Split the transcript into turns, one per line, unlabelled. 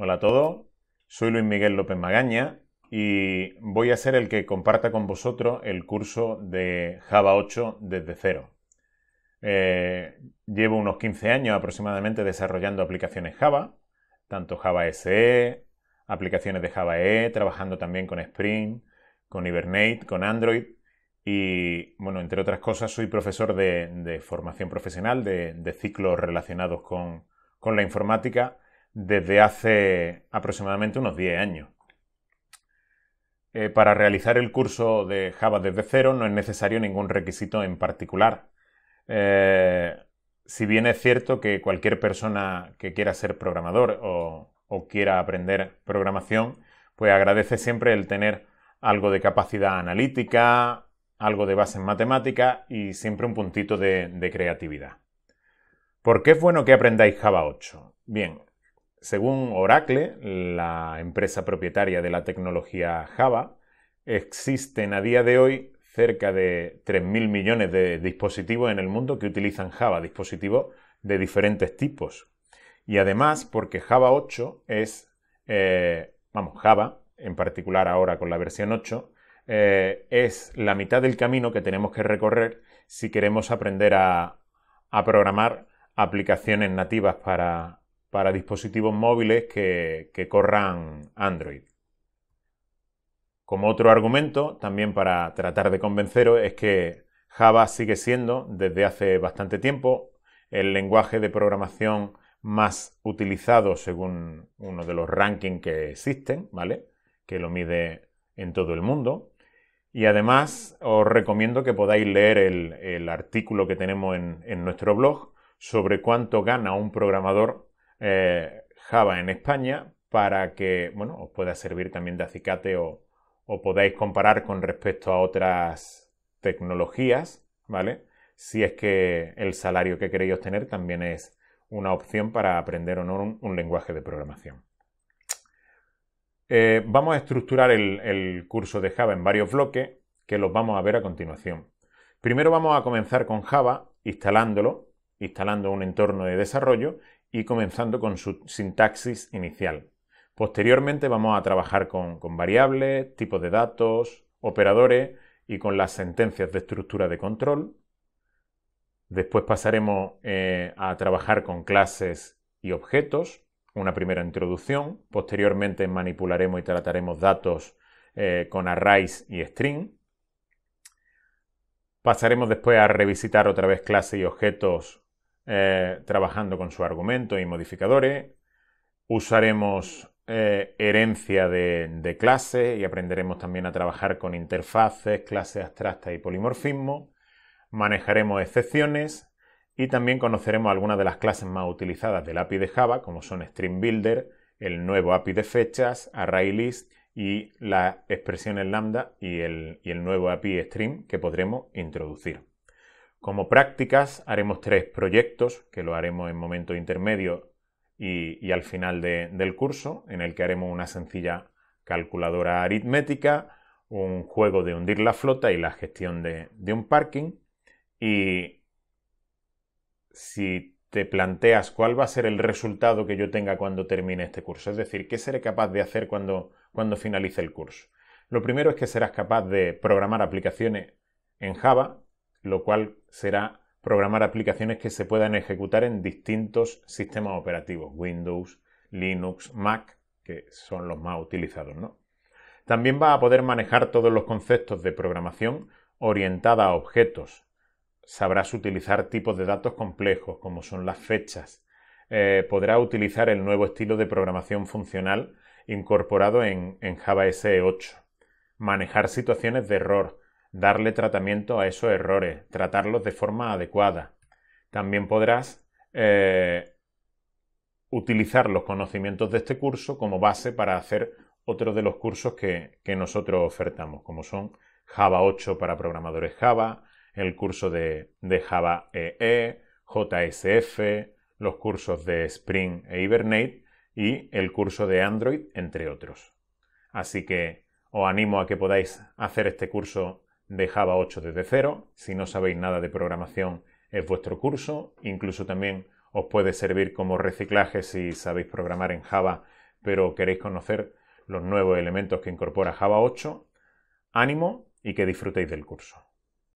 Hola a todos, soy Luis Miguel López Magaña y voy a ser el que comparta con vosotros el curso de Java 8 desde cero. Eh, llevo unos 15 años aproximadamente desarrollando aplicaciones Java, tanto Java SE, aplicaciones de Java EE, trabajando también con Spring, con Hibernate, con Android y, bueno, entre otras cosas, soy profesor de, formación profesional de, ciclos relacionados con la informática desde hace aproximadamente unos 10 años. Eh, para realizar el curso de Java desde cero no es necesario ningún requisito en particular. Eh, si bien es cierto que cualquier persona que quiera ser programador o, quiera aprender programación, pues agradece siempre el tener algo de capacidad analítica, algo de base en matemática y siempre un puntito de, creatividad. ¿Por qué es bueno que aprendáis Java 8? Bien, según Oracle, la empresa propietaria de la tecnología Java, existen a día de hoy cerca de 3.000 millones de dispositivos en el mundo que utilizan Java, dispositivos de diferentes tipos. Y además, porque Java 8 es, eh, vamos, Java, en particular ahora con la versión 8, eh, es la mitad del camino que tenemos que recorrer si queremos aprender a, a programar aplicaciones nativas para para dispositivos móviles que, corran Android. Como otro argumento, también para tratar de convenceros, es que Java sigue siendo, desde hace bastante tiempo, el lenguaje de programación más utilizado según uno de los rankings que existen, ¿vale? Que lo mide en todo el mundo. Y además os recomiendo que podáis leer el, artículo que tenemos en nuestro blog sobre cuánto gana un programador eh, Java en España para que bueno, os pueda servir también de acicate o, podáis comparar con respecto a otras tecnologías, ¿vale? Si es que el salario que queréis obtener también es una opción para aprender o no un, lenguaje de programación. Eh, vamos a estructurar el, el, curso de Java en varios bloques que los vamos a ver a continuación. Primero vamos a comenzar con Java instalándolo, instalando un entorno de desarrollo y comenzando con su sintaxis inicial. Posteriormente vamos a trabajar con, variables, tipos de datos, operadores y con las sentencias de estructura de control. Después pasaremos eh, a trabajar con clases y objetos, una primera introducción. Posteriormente manipularemos y trataremos datos eh, con arrays y string. Pasaremos después a revisitar otra vez clases y objetos eh, trabajando con su argumento y modificadores. Usaremos eh, herencia de, clases clase y aprenderemos también a trabajar con interfaces, clases abstractas y polimorfismo. Manejaremos excepciones y también conoceremos algunas de las clases más utilizadas del API de Java, como son Stream Builder, el nuevo API de fechas, ArrayList y las expresiones lambda y el nuevo API Stream que podremos introducir. Como prácticas haremos tres proyectos, que lo haremos en momento intermedio y, al final del curso, en el que haremos una sencilla calculadora aritmética, un juego de hundir la flota y la gestión de, un parking. Y si te planteas cuál va a ser el resultado que yo tenga cuando termine este curso, es decir, qué seré capaz de hacer cuando, cuando finalice el curso. Lo primero es que serás capaz de programar aplicaciones en Java lo cual será programar aplicaciones que se puedan ejecutar en distintos sistemas operativos, Windows, Linux, Mac, que son los más utilizados. ¿no? También va a poder manejar todos los conceptos de programación orientada a objetos. Sabrás utilizar tipos de datos complejos, como son las fechas. Eh, podrás podrá utilizar el nuevo estilo de programación funcional incorporado en, en Java SE8. Manejar situaciones de error, darle tratamiento a esos errores, tratarlos de forma adecuada. También podrás eh, utilizar los conocimientos de este curso como base para hacer otro de los cursos que, nosotros ofertamos, como son Java 8 para programadores Java, el curso de, de Java EE, JSF, los cursos de Spring e Hibernate y el curso de Android, entre otros. Así que os animo a que podáis hacer este curso de Java 8 desde cero. Si no sabéis nada de programación, es vuestro curso. Incluso también os puede servir como reciclaje si sabéis programar en Java, pero queréis conocer los nuevos elementos que incorpora Java 8. Ánimo y que disfrutéis del curso.